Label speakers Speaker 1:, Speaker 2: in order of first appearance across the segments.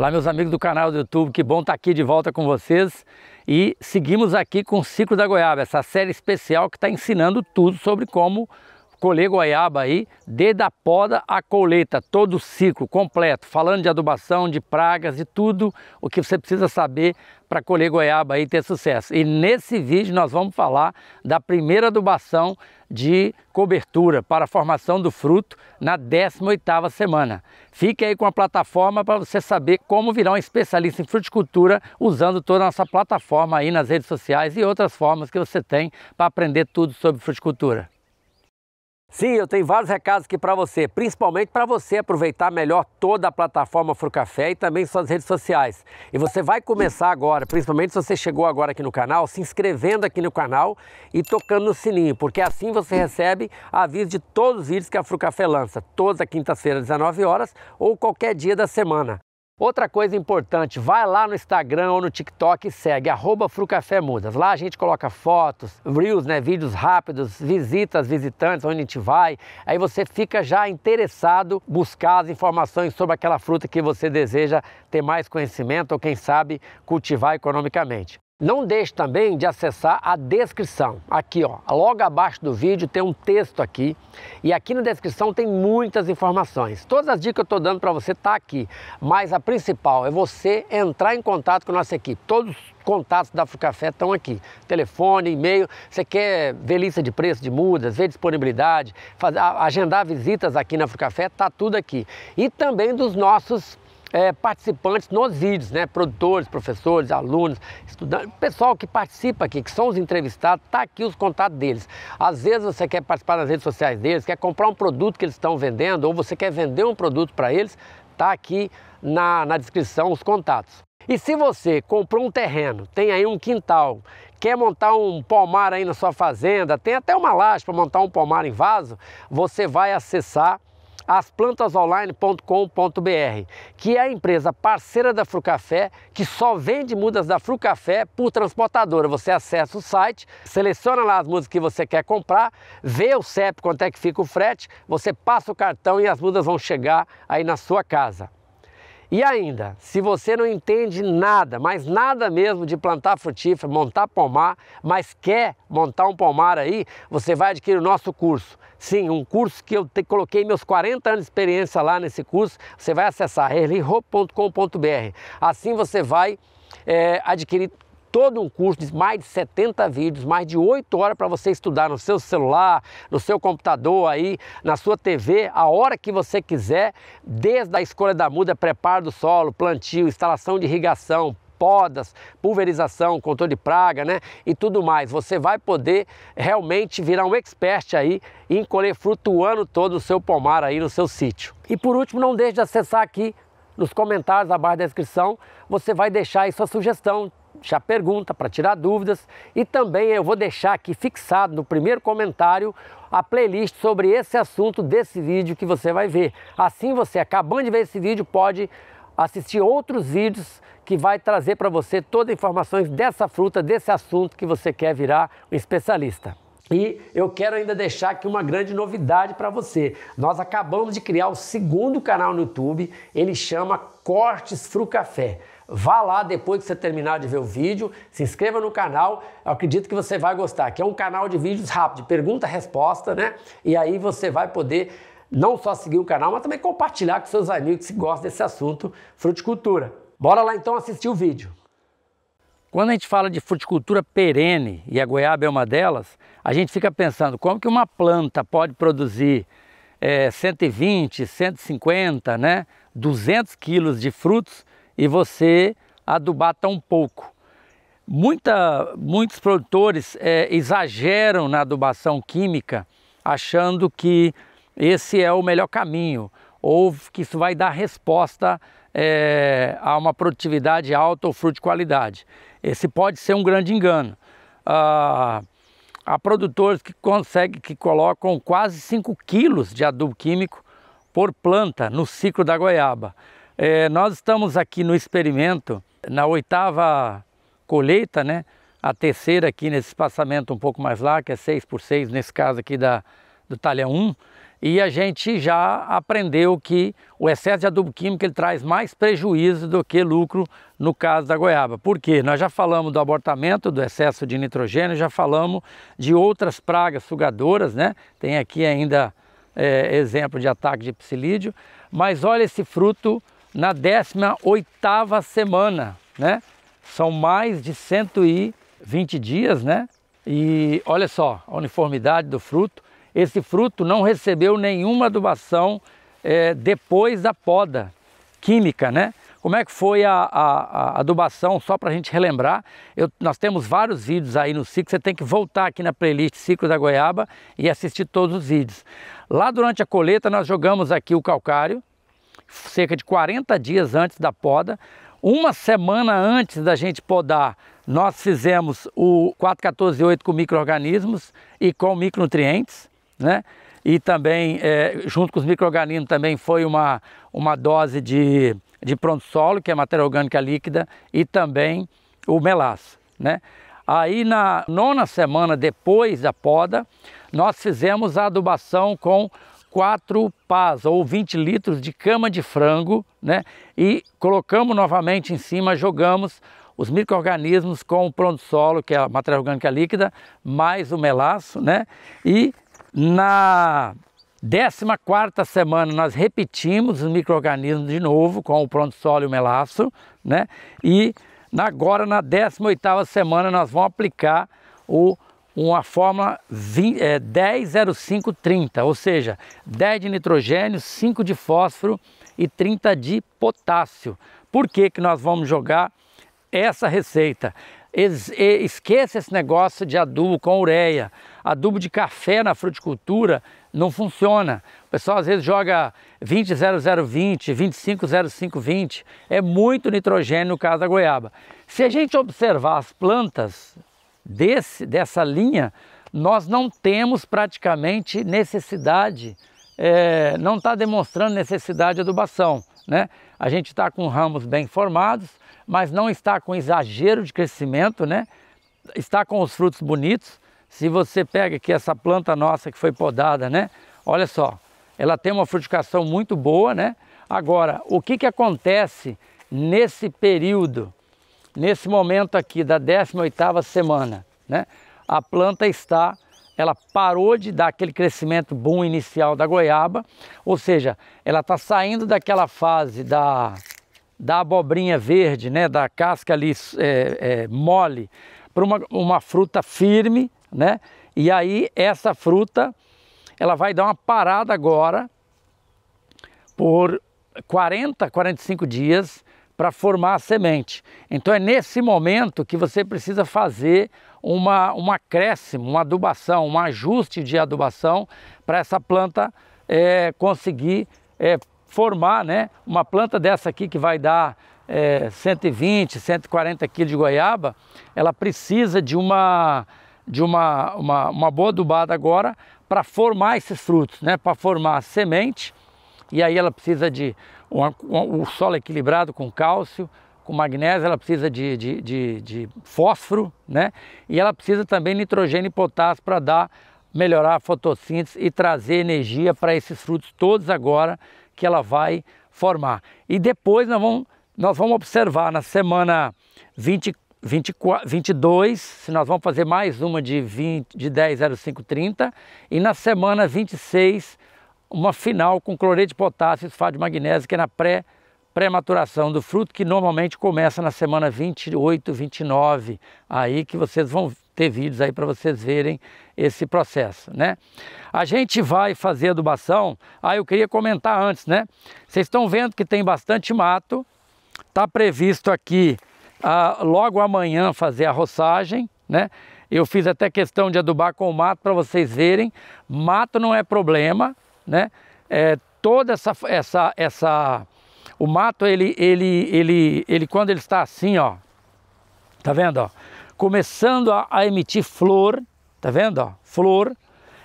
Speaker 1: Olá meus amigos do canal do YouTube, que bom estar tá aqui de volta com vocês e seguimos aqui com o Ciclo da Goiaba, essa série especial que está ensinando tudo sobre como colher goiaba aí, desde a poda à colheita, todo o ciclo completo, falando de adubação, de pragas e tudo o que você precisa saber para colher goiaba e ter sucesso. E nesse vídeo nós vamos falar da primeira adubação de cobertura para a formação do fruto na 18ª semana. Fique aí com a plataforma para você saber como virar um especialista em fruticultura usando toda a nossa plataforma aí nas redes sociais e outras formas que você tem para aprender tudo sobre fruticultura. Sim, eu tenho vários recados aqui para você, principalmente para você aproveitar melhor toda a plataforma Frucafé e também suas redes sociais. E você vai começar agora, principalmente se você chegou agora aqui no canal, se inscrevendo aqui no canal e tocando no sininho, porque assim você recebe aviso de todos os vídeos que a Frucafé lança, toda quinta-feira, 19 horas ou qualquer dia da semana. Outra coisa importante, vai lá no Instagram ou no TikTok e segue @frucafemudas. Lá a gente coloca fotos, reels, né, vídeos rápidos, visitas, visitantes, onde a gente vai. Aí você fica já interessado, buscar as informações sobre aquela fruta que você deseja ter mais conhecimento ou quem sabe cultivar economicamente. Não deixe também de acessar a descrição. Aqui, ó, logo abaixo do vídeo tem um texto aqui e aqui na descrição tem muitas informações. Todas as dicas que eu estou dando para você tá aqui, mas a principal é você entrar em contato com a nossa equipe. Todos os contatos da Café estão aqui. Telefone, e-mail. Você quer ver lista de preço de mudas, ver disponibilidade, fazer, agendar visitas aqui na Café, tá tudo aqui. E também dos nossos é, participantes nos vídeos, né? Produtores, professores, alunos, estudantes, pessoal que participa aqui, que são os entrevistados, tá aqui os contatos deles. Às vezes você quer participar das redes sociais deles, quer comprar um produto que eles estão vendendo ou você quer vender um produto para eles, tá aqui na, na descrição os contatos. E se você comprou um terreno, tem aí um quintal, quer montar um pomar aí na sua fazenda, tem até uma laje para montar um pomar em vaso, você vai acessar asplantasonline.com.br, que é a empresa parceira da Frucafé, que só vende mudas da Frucafé por transportadora. Você acessa o site, seleciona lá as mudas que você quer comprar, vê o CEP quanto é que fica o frete, você passa o cartão e as mudas vão chegar aí na sua casa. E ainda, se você não entende nada, mas nada mesmo de plantar frutífero, montar pomar, mas quer montar um pomar aí, você vai adquirir o nosso curso Sim, um curso que eu te, coloquei meus 40 anos de experiência lá nesse curso. Você vai acessar relihope.com.br. Assim você vai é, adquirir todo um curso de mais de 70 vídeos, mais de 8 horas para você estudar no seu celular, no seu computador aí, na sua TV, a hora que você quiser, desde a escolha da muda, preparo do solo, plantio, instalação de irrigação, podas, pulverização, controle de praga, né? E tudo mais. Você vai poder realmente virar um expert aí e encolher fruto o ano todo o seu pomar aí no seu sítio. E por último, não deixe de acessar aqui nos comentários abaixo da descrição, você vai deixar aí sua sugestão já pergunta, para tirar dúvidas e também eu vou deixar aqui fixado no primeiro comentário a playlist sobre esse assunto desse vídeo que você vai ver. Assim você acabando de ver esse vídeo pode assistir outros vídeos que vai trazer para você todas as informações dessa fruta, desse assunto que você quer virar um especialista. E eu quero ainda deixar aqui uma grande novidade para você. Nós acabamos de criar o segundo canal no YouTube, ele chama Cortes Fru Café. Vá lá depois que você terminar de ver o vídeo, se inscreva no canal, eu acredito que você vai gostar, que é um canal de vídeos rápido, pergunta-resposta, né? E aí você vai poder não só seguir o canal, mas também compartilhar com seus amigos que gostam desse assunto fruticultura. Bora lá então assistir o vídeo. Quando a gente fala de fruticultura perene, e a goiaba é uma delas, a gente fica pensando como que uma planta pode produzir é, 120, 150, né, 200 quilos de frutos e você adubar tão pouco. Muita, muitos produtores é, exageram na adubação química, achando que esse é o melhor caminho, ou que isso vai dar resposta é, a uma produtividade alta ou fruto de qualidade. Esse pode ser um grande engano. Ah, há produtores que conseguem, que colocam quase 5 quilos de adubo químico por planta no ciclo da goiaba. É, nós estamos aqui no experimento, na oitava colheita, né? A terceira aqui nesse espaçamento um pouco mais lá que é 6 por 6 nesse caso aqui da, do talha 1 e a gente já aprendeu que o excesso de adubo químico ele traz mais prejuízo do que lucro no caso da goiaba. Por quê? Nós já falamos do abortamento, do excesso de nitrogênio, já falamos de outras pragas sugadoras, né? Tem aqui ainda é, exemplo de ataque de psilídeo, mas olha esse fruto na 18 oitava semana, né? São mais de 120 dias, né? E olha só a uniformidade do fruto, esse fruto não recebeu nenhuma adubação é, depois da poda química, né? Como é que foi a, a, a adubação, só para a gente relembrar, eu, nós temos vários vídeos aí no ciclo, você tem que voltar aqui na playlist Ciclo da Goiaba e assistir todos os vídeos. Lá durante a coleta nós jogamos aqui o calcário, cerca de 40 dias antes da poda, uma semana antes da gente podar, nós fizemos o 4148 com micro e com micronutrientes né? E também, é, junto com os micro-organismos, também foi uma, uma dose de, de pronto-solo, que é matéria orgânica líquida, e também o melaço, né? Aí na nona semana depois da poda, nós fizemos a adubação com 4 pás ou 20 litros de cama de frango, né? E colocamos novamente em cima, jogamos os micro-organismos com o pronto-solo, que é a matéria orgânica líquida, mais o melaço, né? E na 14 semana nós repetimos os micro-organismos de novo com o prontosol e o melastro, né? E agora na 18ª semana nós vamos aplicar o, uma fórmula 20, é, 10 ou seja, 10 de nitrogênio, 5 de fósforo e 30 de potássio. Por que, que nós vamos jogar essa receita? Esqueça esse negócio de adubo com ureia. Adubo de café na fruticultura não funciona. O pessoal às vezes joga 20-0020, 25-0520. É muito nitrogênio no caso da goiaba. Se a gente observar as plantas desse, dessa linha, nós não temos praticamente necessidade, é, não está demonstrando necessidade de adubação. Né? A gente está com ramos bem formados, mas não está com exagero de crescimento, né? está com os frutos bonitos. Se você pega aqui essa planta nossa que foi podada, né? olha só, ela tem uma frutificação muito boa. Né? Agora, o que, que acontece nesse período, nesse momento aqui da 18ª semana? Né? A planta está ela parou de dar aquele crescimento bom inicial da goiaba, ou seja, ela está saindo daquela fase da, da abobrinha verde, né, da casca ali é, é, mole, para uma, uma fruta firme, né? E aí essa fruta ela vai dar uma parada agora por 40, 45 dias para formar a semente. Então é nesse momento que você precisa fazer uma, um acréscimo, uma adubação, um ajuste de adubação para essa planta é, conseguir é, formar né, uma planta dessa aqui que vai dar é, 120, 140 quilos de goiaba, ela precisa de uma, de uma, uma, uma boa adubada agora para formar esses frutos, né, para formar semente, e aí ela precisa de um, um, um solo equilibrado com cálcio, com magnésio, ela precisa de, de, de, de fósforo, né? E ela precisa também de nitrogênio e potássio para dar, melhorar a fotossíntese e trazer energia para esses frutos todos agora que ela vai formar. E depois nós vamos, nós vamos observar na semana 20, 20, 22, se nós vamos fazer mais uma de, 20, de 10, 05, 30, e na semana 26, uma final com cloreto de potássio e sulfato de magnésio, que é na pré Prematuração do fruto, que normalmente começa na semana 28, 29, aí que vocês vão ter vídeos aí para vocês verem esse processo, né? A gente vai fazer adubação, ah, eu queria comentar antes, né? Vocês estão vendo que tem bastante mato, tá previsto aqui ah, logo amanhã fazer a roçagem, né? Eu fiz até questão de adubar com o mato para vocês verem, mato não é problema, né? É, toda essa, essa, essa o mato, ele, ele, ele, ele quando ele está assim, ó, tá vendo, ó, começando a, a emitir flor, tá vendo, ó, flor,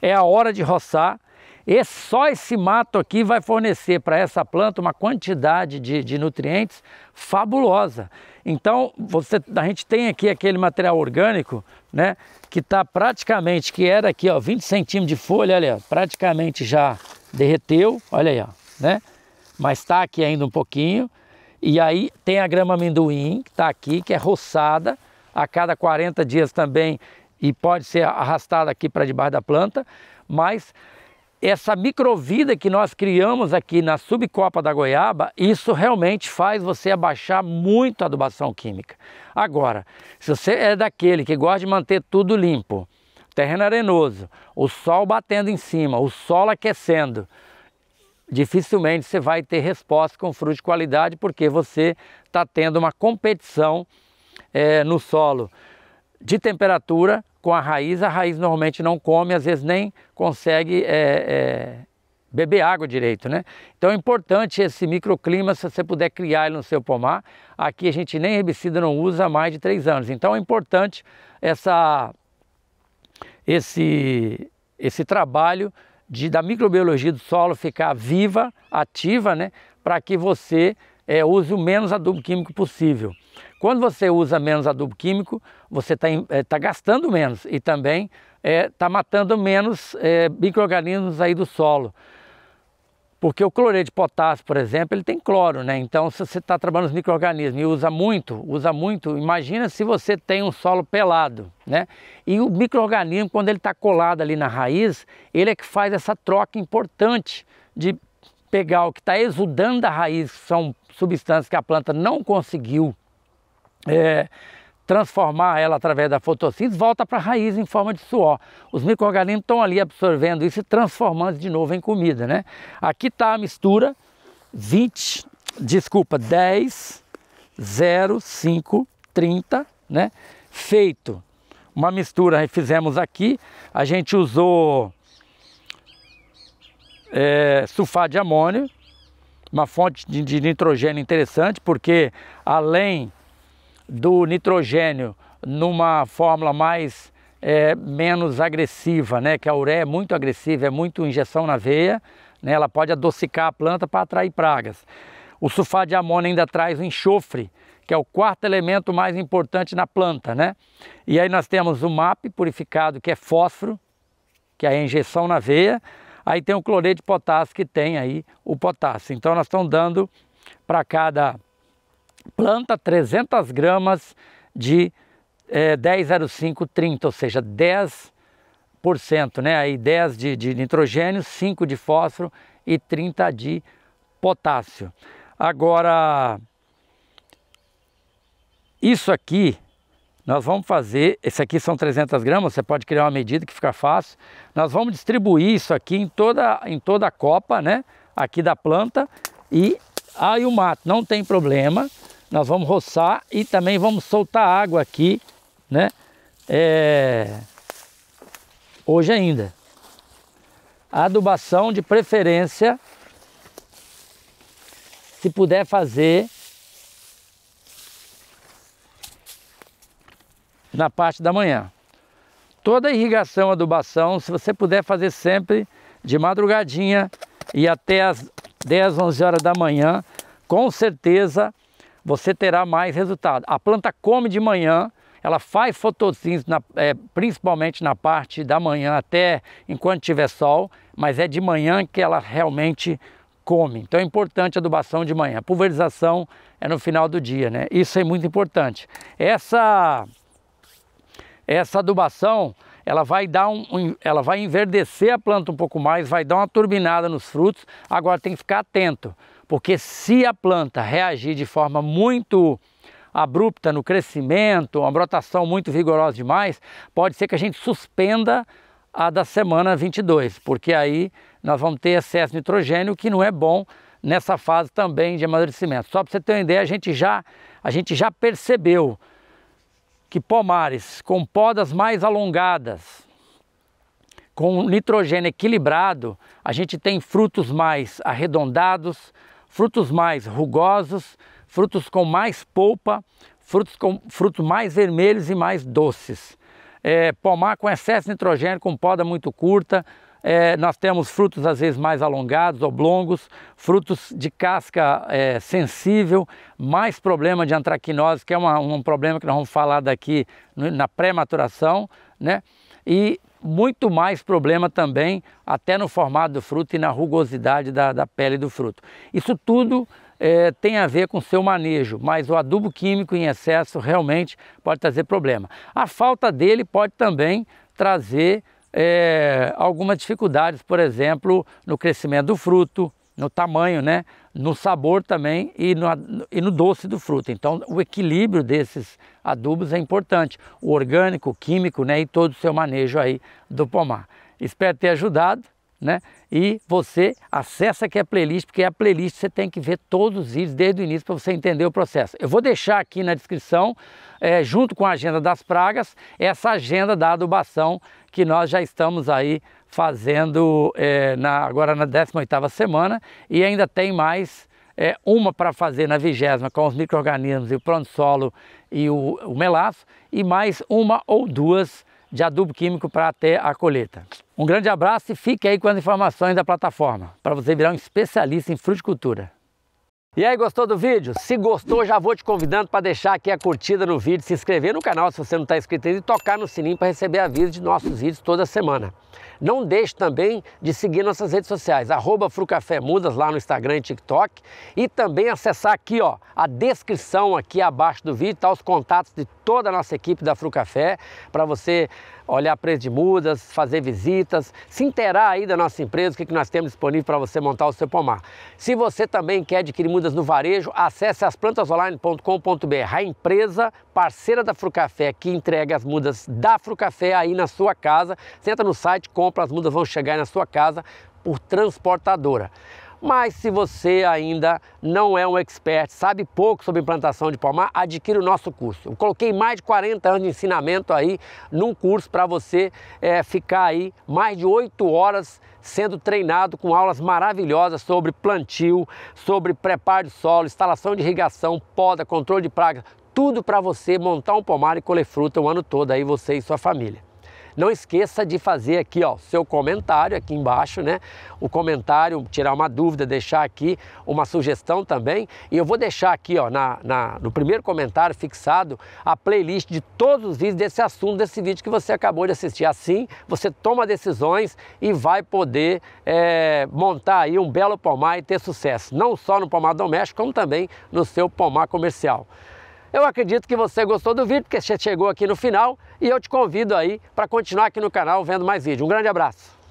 Speaker 1: é a hora de roçar. E só esse mato aqui vai fornecer para essa planta uma quantidade de, de, nutrientes fabulosa. Então, você, a gente tem aqui aquele material orgânico, né? Que está praticamente, que era aqui, ó, 20 centímetros de folha, olha, praticamente já derreteu, olha aí, ó, né? mas está aqui ainda um pouquinho. E aí tem a grama amendoim, que está aqui, que é roçada a cada 40 dias também e pode ser arrastada aqui para debaixo da planta, mas essa microvida que nós criamos aqui na subcopa da goiaba, isso realmente faz você abaixar muito a adubação química. Agora, se você é daquele que gosta de manter tudo limpo, terreno arenoso, o sol batendo em cima, o sol aquecendo, dificilmente você vai ter resposta com fruto de qualidade, porque você está tendo uma competição é, no solo de temperatura com a raiz. A raiz normalmente não come, às vezes nem consegue é, é, beber água direito, né? Então é importante esse microclima, se você puder criar ele no seu pomar. Aqui a gente nem herbicida não usa há mais de três anos. Então é importante essa, esse, esse trabalho de, da microbiologia do solo ficar viva, ativa, né, para que você é, use o menos adubo químico possível. Quando você usa menos adubo químico, você está é, tá gastando menos e também está é, tá matando menos é, micro-organismos aí do solo. Porque o cloreto de potássio, por exemplo, ele tem cloro, né? Então, se você está trabalhando os micro-organismos e usa muito, usa muito, imagina se você tem um solo pelado, né? E o micro-organismo, quando ele está colado ali na raiz, ele é que faz essa troca importante de pegar o que está exudando da raiz, que são substâncias que a planta não conseguiu é, transformar ela através da fotossíntese, volta para a raiz em forma de suor. Os micro-organismos estão ali absorvendo isso e transformando de novo em comida, né? Aqui está a mistura 20, desculpa, 10, 0, 5, 30, né? Feito uma mistura que fizemos aqui, a gente usou é, sulfato de amônio, uma fonte de, de nitrogênio interessante, porque além do nitrogênio numa fórmula mais é, menos agressiva, né? Que a ureia é muito agressiva, é muito injeção na veia, né? Ela pode adocicar a planta para atrair pragas. O sulfato de amônio ainda traz o enxofre, que é o quarto elemento mais importante na planta, né? E aí nós temos o MAP purificado, que é fósforo, que é a injeção na veia. Aí tem o cloreto de potássio, que tem aí o potássio. Então nós estamos dando para cada planta 300 gramas de é, eh, 10,05,30, ou seja, 10%, né? Aí 10 de, de nitrogênio, 5 de fósforo e 30 de potássio. Agora, isso aqui, nós vamos fazer, esse aqui são 300 gramas, você pode criar uma medida que fica fácil. Nós vamos distribuir isso aqui em toda, em toda a copa, né? Aqui da planta e aí o mato, não tem problema. Nós vamos roçar e também vamos soltar água aqui, né? É... Hoje ainda. A adubação de preferência, se puder fazer na parte da manhã. Toda irrigação, adubação, se você puder fazer sempre de madrugadinha e até as 10, 11 horas da manhã, com certeza você terá mais resultado. A planta come de manhã, ela faz fotossíntese na, é, principalmente na parte da manhã até enquanto tiver sol, mas é de manhã que ela realmente come. Então é importante a adubação de manhã. A pulverização é no final do dia, né? Isso é muito importante. Essa essa adubação, ela vai dar um, um, ela vai enverdecer a planta um pouco mais, vai dar uma turbinada nos frutos. Agora tem que ficar atento. Porque se a planta reagir de forma muito abrupta no crescimento, uma brotação muito vigorosa demais, pode ser que a gente suspenda a da semana 22, porque aí nós vamos ter excesso de nitrogênio que não é bom nessa fase também de amadurecimento. Só para você ter uma ideia, a gente já a gente já percebeu que pomares com podas mais alongadas, com nitrogênio equilibrado, a gente tem frutos mais arredondados, frutos mais rugosos, frutos com mais polpa, frutos com frutos mais vermelhos e mais doces. É, pomar com excesso de nitrogênio, com poda muito curta, é, nós temos frutos às vezes mais alongados, oblongos, frutos de casca é, sensível, mais problema de antraquinose, que é uma, um problema que nós vamos falar daqui na pré-maturação, né? E muito mais problema também, até no formato do fruto e na rugosidade da, da pele do fruto. Isso tudo é, tem a ver com seu manejo, mas o adubo químico em excesso realmente pode trazer problema. A falta dele pode também trazer é, algumas dificuldades, por exemplo, no crescimento do fruto, no tamanho, né? no sabor também e no, e no doce do fruto. Então, o equilíbrio desses adubos é importante, o orgânico, o químico né? e todo o seu manejo aí do pomar. Espero ter ajudado né? E você acessa aqui a playlist, porque a playlist você tem que ver todos os vídeos desde o início para você entender o processo. Eu vou deixar aqui na descrição, é, junto com a agenda das pragas, essa agenda da adubação que nós já estamos aí fazendo é, na, agora na 18ª semana e ainda tem mais é, uma para fazer na vigésima com os micro-organismos e o pronto solo e o, o melaço e mais uma ou duas de adubo químico para até a colheita. Um grande abraço e fique aí com as informações da plataforma, para você virar um especialista em fruticultura. E aí, gostou do vídeo? Se gostou, já vou te convidando para deixar aqui a curtida no vídeo, se inscrever no canal se você não está inscrito ainda e tocar no sininho para receber aviso de nossos vídeos toda semana. Não deixe também de seguir nossas redes sociais, arroba Mudas lá no Instagram e TikTok e também acessar aqui ó, a descrição aqui abaixo do vídeo, tá os contatos de toda a nossa equipe da Frucafé para você olhar preço de mudas, fazer visitas, se inteirar aí da nossa empresa, o que, que nós temos disponível para você montar o seu pomar. Se você também quer adquirir mudas no varejo, acesse asplantasonline.com.br, a empresa parceira da Frucafé que entrega as mudas da Frucafé aí na sua casa. Você entra no site, compra, as mudas vão chegar aí na sua casa por transportadora. Mas se você ainda não é um expert, sabe pouco sobre implantação de palmar, adquira o nosso curso. Eu coloquei mais de 40 anos de ensinamento aí num curso para você é, ficar aí mais de 8 horas sendo treinado com aulas maravilhosas sobre plantio, sobre preparo de solo, instalação de irrigação, poda, controle de pragas, tudo para você montar um pomar e colher fruta o ano todo aí você e sua família. Não esqueça de fazer aqui, ó, seu comentário aqui embaixo, né? O comentário, tirar uma dúvida, deixar aqui uma sugestão também. E eu vou deixar aqui, ó, na, na no primeiro comentário fixado a playlist de todos os vídeos desse assunto, desse vídeo que você acabou de assistir. Assim, você toma decisões e vai poder é, montar aí um belo pomar e ter sucesso, não só no pomar doméstico, como também no seu pomar comercial. Eu acredito que você gostou do vídeo, porque você chegou aqui no final e eu te convido aí para continuar aqui no canal vendo mais vídeos. Um grande abraço!